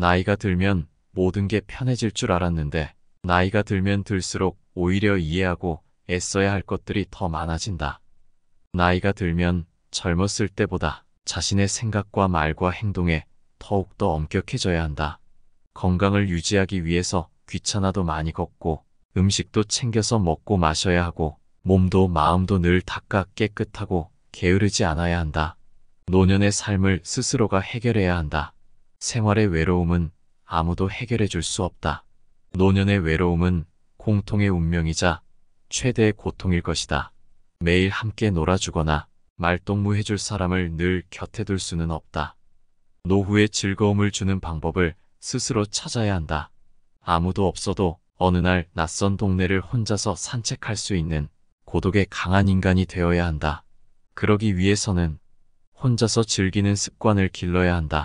나이가 들면 모든 게 편해질 줄 알았는데 나이가 들면 들수록 오히려 이해하고 애써야 할 것들이 더 많아진다. 나이가 들면 젊었을 때보다 자신의 생각과 말과 행동에 더욱더 엄격해져야 한다. 건강을 유지하기 위해서 귀찮아도 많이 걷고 음식도 챙겨서 먹고 마셔야 하고 몸도 마음도 늘 닦아 깨끗하고 게으르지 않아야 한다. 노년의 삶을 스스로가 해결해야 한다. 생활의 외로움은 아무도 해결해 줄 수 없다. 노년의 외로움은 공통의 운명이자 최대의 고통일 것이다. 매일 함께 놀아주거나 말동무해 줄 사람을 늘 곁에 둘 수는 없다. 노후에 즐거움을 주는 방법을 스스로 찾아야 한다. 아무도 없어도 어느 날 낯선 동네를 혼자서 산책할 수 있는 고독의 강한 인간이 되어야 한다. 그러기 위해서는 혼자서 즐기는 습관을 길러야 한다.